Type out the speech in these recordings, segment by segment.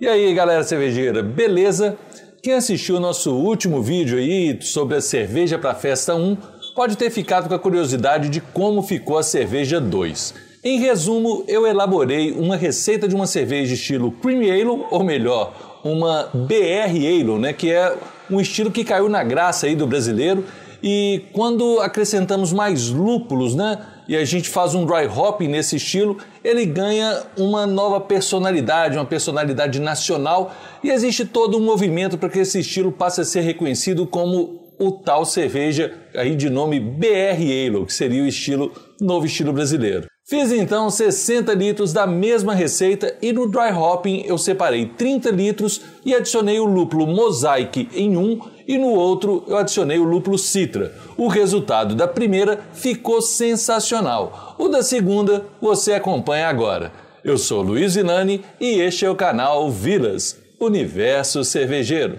E aí, galera cervejeira, beleza? Quem assistiu o nosso último vídeo aí sobre a cerveja para festa 1 pode ter ficado com a curiosidade de como ficou a cerveja 2. Em resumo, eu elaborei uma receita de uma cerveja estilo Cream Ale, ou melhor, uma BR Ale, né, que é um estilo que caiu na graça aí do brasileiro. E quando acrescentamos mais lúpulos, né, e a gente faz um dry hopping nesse estilo, ele ganha uma nova personalidade, uma personalidade nacional, e existe todo um movimento para que esse estilo passe a ser reconhecido como o tal cerveja aí de nome BR Ale, que seria o estilo novo estilo brasileiro. Fiz então 60 litros da mesma receita e no dry hopping eu separei 30 litros e adicionei o lúpulo Mosaic em um e no outro eu adicionei o lúpulo Citra. O resultado da primeira ficou sensacional. O da segunda você acompanha agora. Eu sou Luiz Inani e este é o canal Vilas, Universo Cervejeiro.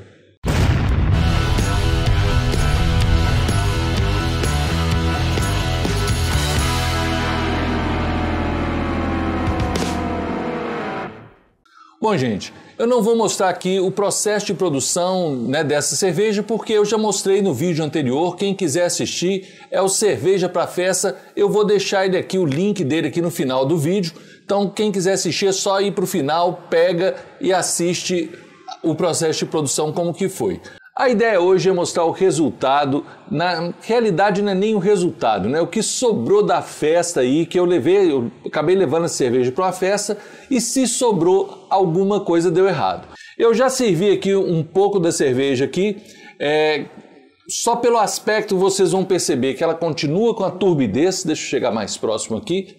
Bom, gente, eu não vou mostrar aqui o processo de produção né, dessa cerveja porque eu já mostrei no vídeo anterior. Quem quiser assistir é o Cerveja para Festa. Eu vou deixar ele aqui, o link dele aqui no final do vídeo. Então, quem quiser assistir é só ir para o final, pega e assiste o processo de produção como que foi. A ideia hoje é mostrar o resultado. Na realidade, não é nem o resultado, né? O que sobrou da festa aí, que eu levei, eu acabei levando a cerveja para uma festa e se sobrou alguma coisa deu errado. Eu já servi aqui um pouco da cerveja aqui. É, só pelo aspecto vocês vão perceber que ela continua com a turbidez. Deixa eu chegar mais próximo aqui.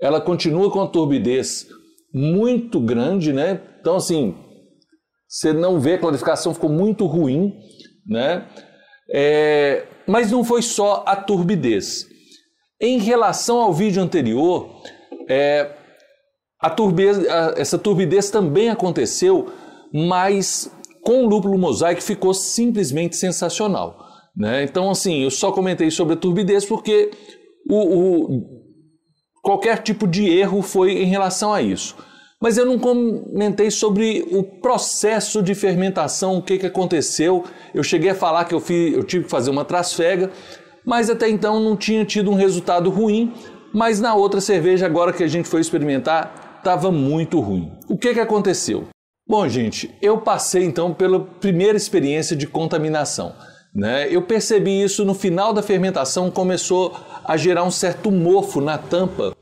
Ela continua com a turbidez muito grande, né? Então, assim, você não vê, a clarificação ficou muito ruim, né? É, mas não foi só a turbidez. Em relação ao vídeo anterior, é, a turbidez, a, essa turbidez também aconteceu, mas com o lúpulo mosaico ficou simplesmente sensacional. Né? Então, assim, eu só comentei sobre a turbidez porque o, o, qualquer tipo de erro foi em relação a isso. Mas eu não comentei sobre o processo de fermentação, o que, que aconteceu. Eu cheguei a falar que eu, fiz, eu tive que fazer uma trasfega, mas até então não tinha tido um resultado ruim. Mas na outra cerveja, agora que a gente foi experimentar, estava muito ruim. O que, que aconteceu? Bom, gente, eu passei então pela primeira experiência de contaminação. Né? Eu percebi isso no final da fermentação, começou a gerar um certo mofo na tampa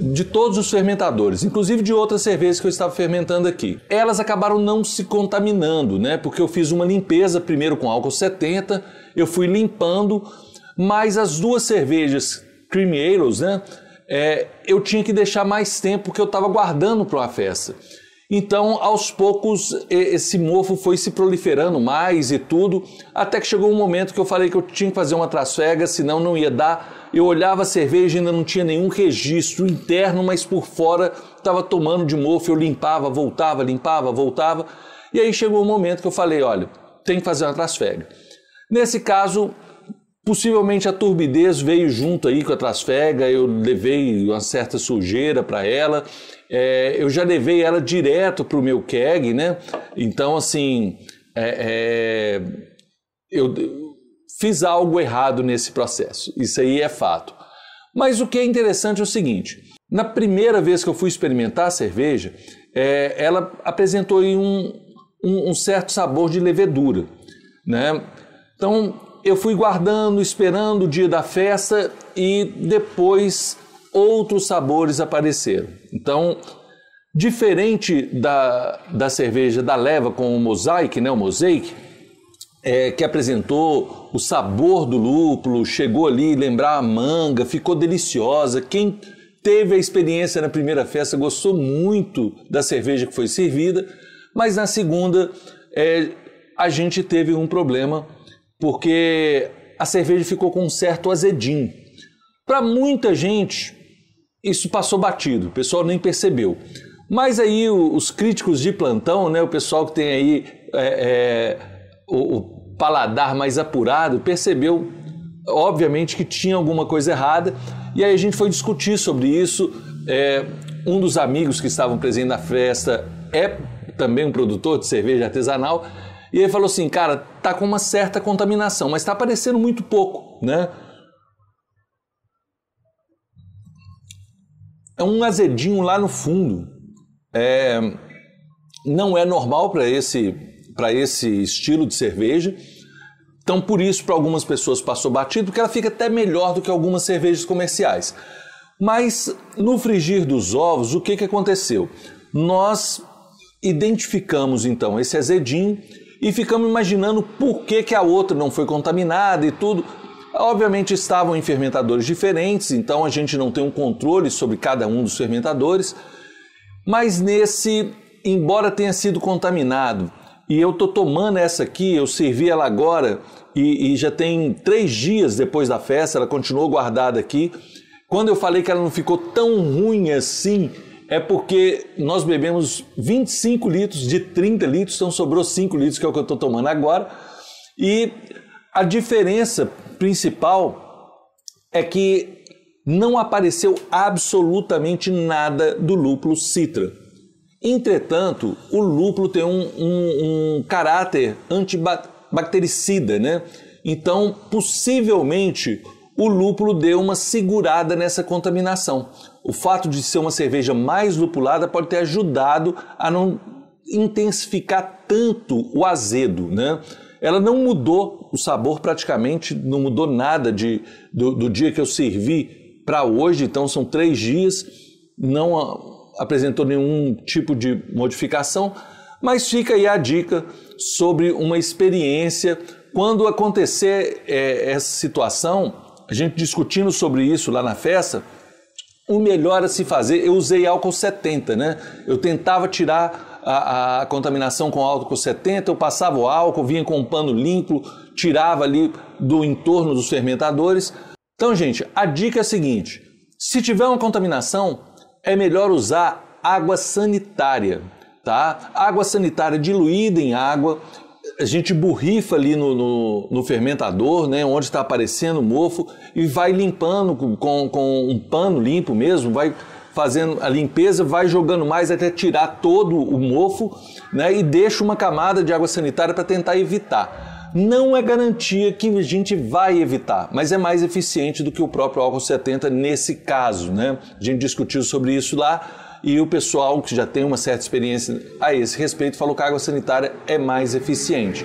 de todos os fermentadores, inclusive de outras cervejas que eu estava fermentando aqui. Elas acabaram não se contaminando, né? Porque eu fiz uma limpeza primeiro com álcool 70, eu fui limpando, mas as duas cervejas Creamy Ales, né? É, eu tinha que deixar mais tempo que eu estava guardando para uma festa. Então, aos poucos, esse mofo foi se proliferando mais e tudo, até que chegou um momento que eu falei que eu tinha que fazer uma trasfega, senão não ia dar. Eu olhava a cerveja ainda não tinha nenhum registro interno, mas por fora estava tomando de mofo, eu limpava, voltava, limpava, voltava. E aí chegou um momento que eu falei, olha, tem que fazer uma trasfega. Nesse caso, Possivelmente a turbidez veio junto aí com a trasfega, eu levei uma certa sujeira para ela é, eu já levei ela direto para o meu keg, né? Então, assim, é, é, eu fiz algo errado nesse processo. Isso aí é fato. Mas o que é interessante é o seguinte: na primeira vez que eu fui experimentar a cerveja, é, ela apresentou um, um, um certo sabor de levedura, né? Então, eu fui guardando, esperando o dia da festa e depois outros sabores apareceram. Então, diferente da, da cerveja da leva com o mosaic, né, o mosaic, é, que apresentou o sabor do lúpulo, chegou ali lembrar a manga, ficou deliciosa. Quem teve a experiência na primeira festa gostou muito da cerveja que foi servida, mas na segunda é, a gente teve um problema porque a cerveja ficou com um certo azedinho. Para muita gente, isso passou batido, o pessoal nem percebeu. Mas aí os críticos de plantão, né, o pessoal que tem aí é, é, o, o, paladar mais apurado, percebeu, obviamente, que tinha alguma coisa errada. E aí a gente foi discutir sobre isso. É, um dos amigos que estavam presentes na festa é também um produtor de cerveja artesanal. E ele falou assim, cara, tá com uma certa contaminação, mas está aparecendo muito pouco, né? é um azedinho lá no fundo. É, não é normal para esse, esse estilo de cerveja. Então, por isso, para algumas pessoas passou batido, porque ela fica até melhor do que algumas cervejas comerciais. Mas no frigir dos ovos, o que, que aconteceu? Nós identificamos então esse azedinho e ficamos imaginando por que, que a outra não foi contaminada e tudo. Obviamente estavam em fermentadores diferentes, então a gente não tem um controle sobre cada um dos fermentadores, mas nesse, embora tenha sido contaminado, e eu tô tomando essa aqui, eu servi ela agora e, e já tem três dias depois da festa, ela continuou guardada aqui. Quando eu falei que ela não ficou tão ruim assim, é porque nós bebemos 25 litros de 30 litros, então sobrou 5 litros, que é o que eu estou tomando agora. E a diferença principal é que não apareceu absolutamente nada do lúpulo citra. Entretanto, o lúpulo tem um, um, um caráter antibactericida, né? Então, possivelmente, o lúpulo deu uma segurada nessa contaminação. O fato de ser uma cerveja mais lupulada pode ter ajudado a não intensificar tanto o azedo, né? ela não mudou o sabor praticamente, não mudou nada de, do, do dia que eu servi para hoje, então são três dias, não a, apresentou nenhum tipo de modificação, mas fica aí a dica sobre uma experiência. Quando acontecer é, essa situação, a gente discutindo sobre isso lá na festa, o melhor a se fazer, eu usei álcool 70, né? Eu tentava tirar a, a contaminação com álcool 70, eu passava o álcool, vinha com um pano limpo, tirava ali do entorno dos fermentadores. Então, gente, a dica é a seguinte: se tiver uma contaminação, é melhor usar água sanitária, tá? Água sanitária diluída em água. A gente borrifa ali no, no, no fermentador, né, onde está aparecendo o mofo, e vai limpando com, com um pano limpo mesmo, vai fazendo a limpeza, vai jogando mais até tirar todo o mofo, né? E deixa uma camada de água sanitária para tentar evitar não é garantia que a gente vai evitar, mas é mais eficiente do que o próprio álcool 70 nesse caso, né? A gente discutiu sobre isso lá e o pessoal que já tem uma certa experiência a esse respeito falou que a água sanitária é mais eficiente.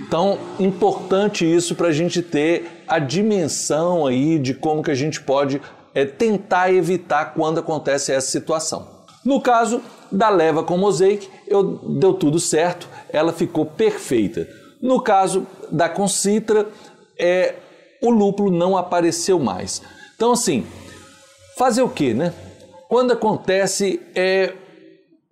Então, importante isso para a gente ter a dimensão aí de como que a gente pode é tentar evitar quando acontece essa situação. No caso da leva com Mosaic, eu, deu tudo certo, ela ficou perfeita. No caso da Concitra, é, o lúpulo não apareceu mais. Então, assim, fazer o que, né? Quando acontece, é,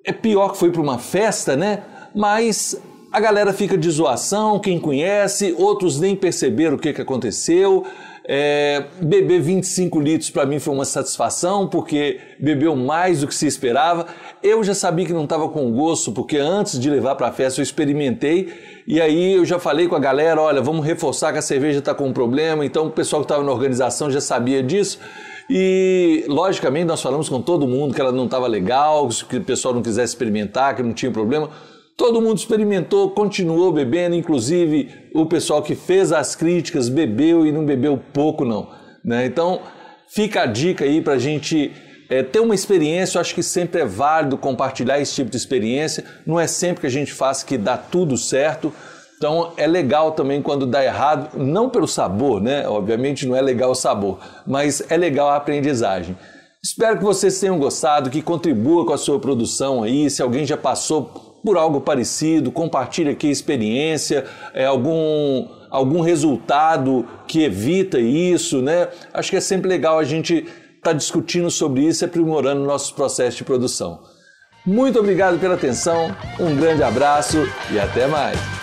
é pior que foi para uma festa, né? Mas a galera fica de zoação, quem conhece, outros nem perceberam o que, que aconteceu. É, beber 25 litros para mim foi uma satisfação, porque bebeu mais do que se esperava. Eu já sabia que não estava com gosto, porque antes de levar para a festa eu experimentei e aí eu já falei com a galera: olha, vamos reforçar que a cerveja está com um problema. Então o pessoal que estava na organização já sabia disso. E, logicamente, nós falamos com todo mundo que ela não estava legal, que o pessoal não quisesse experimentar, que não tinha problema. Todo mundo experimentou, continuou bebendo, inclusive o pessoal que fez as críticas bebeu e não bebeu pouco, não. Né? Então, fica a dica aí para a gente é, ter uma experiência. Eu acho que sempre é válido compartilhar esse tipo de experiência. Não é sempre que a gente faz que dá tudo certo. Então é legal também quando dá errado, não pelo sabor, né? Obviamente não é legal o sabor, mas é legal a aprendizagem. Espero que vocês tenham gostado, que contribua com a sua produção aí. Se alguém já passou por algo parecido, compartilhe aqui experiência, é, algum, algum resultado que evita isso, né? Acho que é sempre legal a gente estar tá discutindo sobre isso e aprimorando nossos processos de produção. Muito obrigado pela atenção, um grande abraço e até mais!